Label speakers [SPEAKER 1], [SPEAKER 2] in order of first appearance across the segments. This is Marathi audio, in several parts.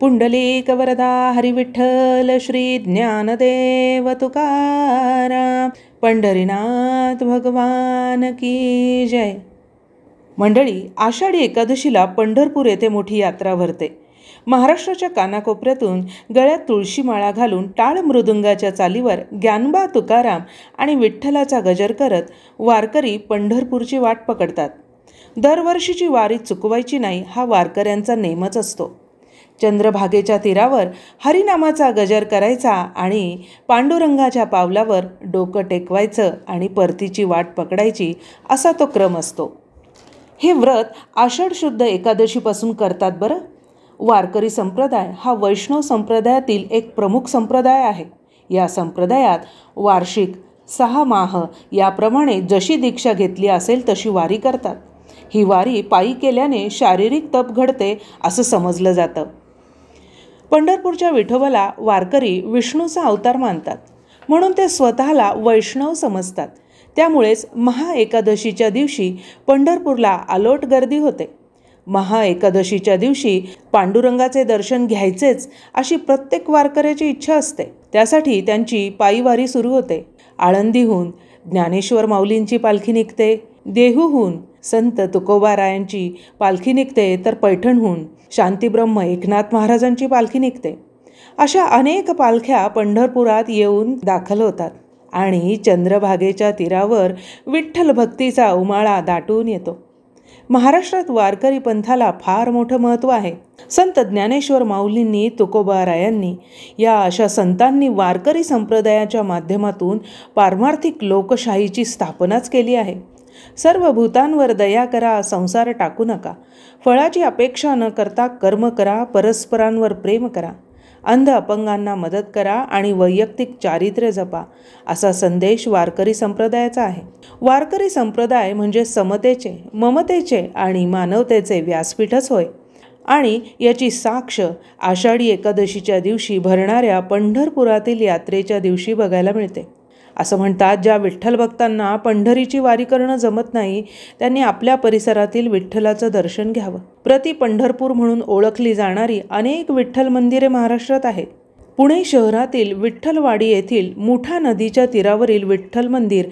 [SPEAKER 1] पुंडलीकवरदा हरिविठ्ठल श्री ज्ञानदेव तुकाराम पंढरीनाथ भगवान की जय मंडळी आषाढी एकादशीला पंढरपूर येथे मोठी यात्रा भरते महाराष्ट्राच्या कानाकोपऱ्यातून गळ्यात तुळशी माळा घालून टाळ मृदुंगाच्या चालीवर ज्ञानबा तुकाराम आणि विठ्ठलाचा गजर करत वारकरी पंढरपूरची वाट पकडतात दरवर्षीची वारी चुकवायची नाही हा वारकऱ्यांचा नेमच असतो चंद्रभागेच्या तीरावर हरिनामाचा गजर करायचा आणि पांडुरंगाच्या पावलावर डोकं टेकवायचं आणि परतीची वाट पकडायची असा तो क्रम असतो हे व्रत आषाढ शुद्ध एकादशीपासून करतात बरं वारकरी संप्रदाय हा वैष्णव संप्रदायातील एक प्रमुख संप्रदाय आहे या संप्रदायात वार्षिक सहा माह याप्रमाणे जशी दीक्षा घेतली असेल तशी वारी करतात ही वारी पायी केल्याने शारीरिक तप घडते असं समजलं जातं पंढरपूरच्या विठोबाला वारकरी विष्णूचा अवतार मानतात म्हणून ते स्वतःला वैष्णव समजतात त्यामुळेच महाएकादशीच्या दिवशी पंढरपूरला आलोट गर्दी होते महाएकादशीच्या दिवशी पांडुरंगाचे दर्शन घ्यायचेच अशी प्रत्येक वारकऱ्याची इच्छा असते त्यासाठी त्यांची पायीवारी सुरू होते आळंदीहून ज्ञानेश्वर माऊलींची पालखी निघते देहूहून संत तुकोबारायांची पालखी निघते तर पैठणहून शांतीब्रह्म एकनाथ महाराजांची पालखी निघते अशा अनेक पालख्या पंढरपुरात येऊन दाखल होतात आणि चंद्रभागेच्या तीरावर विठ्ठल भक्तीचा उमाळा दाटून येतो महाराष्ट्रात वारकरी पंथाला फार मोठं महत्त्व आहे संत ज्ञानेश्वर माऊलींनी तुकोबारायांनी या अशा संतांनी वारकरी संप्रदायाच्या माध्यमातून पारमार्थिक लोकशाहीची स्थापनाच केली आहे सर्व भूतांवर दया करा संसार टाकू नका फळाची अपेक्षा न करता कर्म करा परस्परांवर प्रेम करा अंध अपंगांना मदत करा आणि वैयक्तिक चारित्र्य जपा असा संदेश वारकरी संप्रदायाचा आहे वारकरी संप्रदाय म्हणजे समतेचे ममतेचे आणि मानवतेचे व्यासपीठच होय आणि याची साक्ष आषाढी एकादशीच्या दिवशी भरणाऱ्या पंढरपुरातील यात्रेच्या दिवशी बघायला मिळते असं म्हणतात ज्या विठ्ठल भक्तांना पंढरीची वारी करणं जमत नाही त्यांनी आपल्या परिसरातील विठ्ठलाचं दर्शन घ्यावं प्रति पंढरपूर म्हणून ओळखली जाणारी अनेक विठ्ठल मंदिरे महाराष्ट्रात आहेत पुणे शहरातील विठ्ठलवाडी येथील मुठा नदीच्या तीरावरील विठ्ठल मंदिर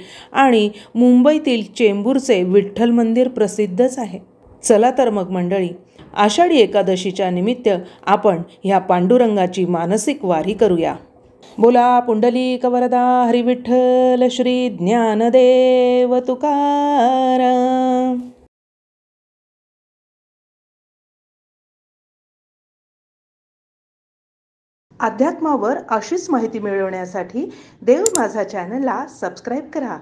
[SPEAKER 1] आणि मुंबईतील चेंबूरचे विठ्ठल मंदिर प्रसिद्धच आहे चला तर मग मंडळी आषाढी एकादशीच्या निमित्त आपण ह्या पांडुरंगाची मानसिक वारी करूया बोला पुंडली कवरदा हरिविठ्ठल श्री ज्ञानदेव तुकाराम अध्यात्मावर अशीच माहिती मिळवण्यासाठी देव माझा चॅनलला सबस्क्राईब करा